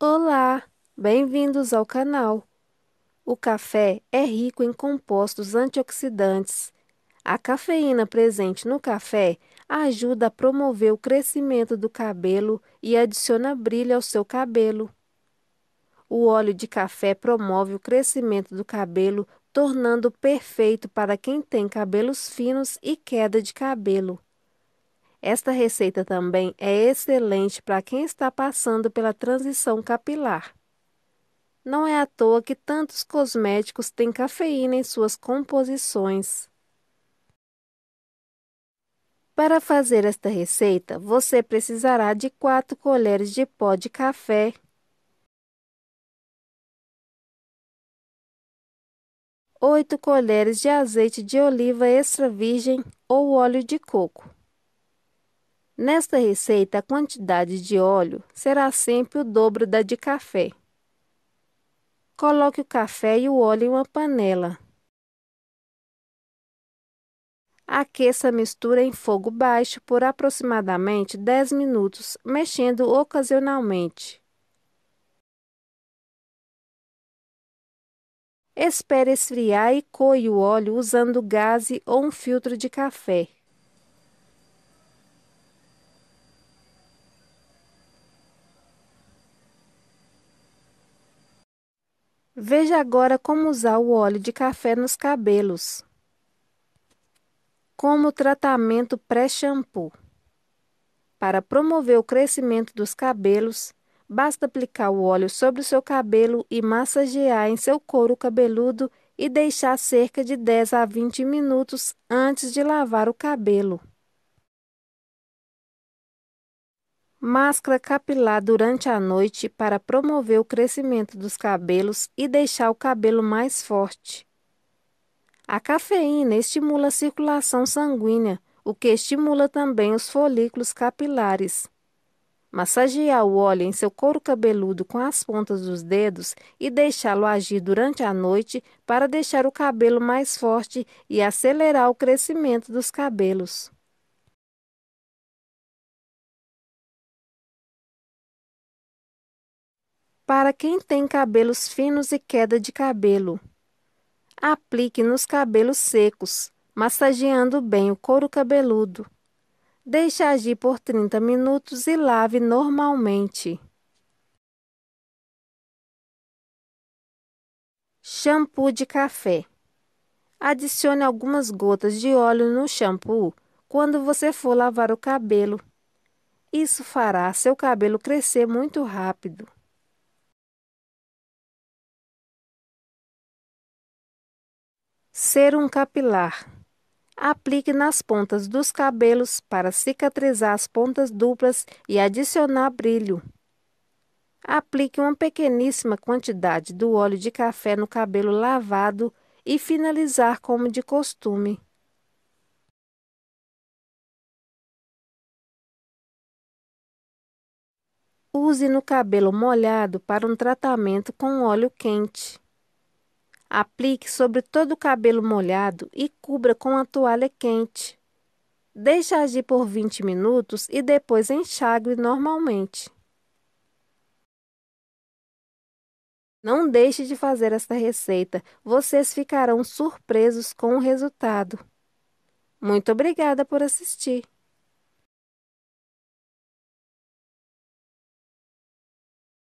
Olá, bem-vindos ao canal. O café é rico em compostos antioxidantes. A cafeína presente no café ajuda a promover o crescimento do cabelo e adiciona brilho ao seu cabelo. O óleo de café promove o crescimento do cabelo, tornando perfeito para quem tem cabelos finos e queda de cabelo. Esta receita também é excelente para quem está passando pela transição capilar. Não é à toa que tantos cosméticos têm cafeína em suas composições. Para fazer esta receita, você precisará de 4 colheres de pó de café, oito colheres de azeite de oliva extra virgem ou óleo de coco. Nesta receita, a quantidade de óleo será sempre o dobro da de café. Coloque o café e o óleo em uma panela. Aqueça a mistura em fogo baixo por aproximadamente 10 minutos, mexendo ocasionalmente. Espere esfriar e coe o óleo usando gaze ou um filtro de café. Veja agora como usar o óleo de café nos cabelos. Como tratamento pré-shampoo. Para promover o crescimento dos cabelos, basta aplicar o óleo sobre o seu cabelo e massagear em seu couro cabeludo e deixar cerca de 10 a 20 minutos antes de lavar o cabelo. Máscara capilar durante a noite para promover o crescimento dos cabelos e deixar o cabelo mais forte. A cafeína estimula a circulação sanguínea, o que estimula também os folículos capilares. Massagear o óleo em seu couro cabeludo com as pontas dos dedos e deixá-lo agir durante a noite para deixar o cabelo mais forte e acelerar o crescimento dos cabelos. Para quem tem cabelos finos e queda de cabelo, aplique nos cabelos secos, massageando bem o couro cabeludo. Deixe agir por 30 minutos e lave normalmente. Shampoo de café. Adicione algumas gotas de óleo no shampoo quando você for lavar o cabelo. Isso fará seu cabelo crescer muito rápido. Ser um capilar. Aplique nas pontas dos cabelos para cicatrizar as pontas duplas e adicionar brilho. Aplique uma pequeníssima quantidade do óleo de café no cabelo lavado e finalizar como de costume. Use no cabelo molhado para um tratamento com óleo quente. Aplique sobre todo o cabelo molhado e cubra com a toalha quente. Deixe agir por 20 minutos e depois enxague normalmente. Não deixe de fazer esta receita, vocês ficarão surpresos com o resultado. Muito obrigada por assistir!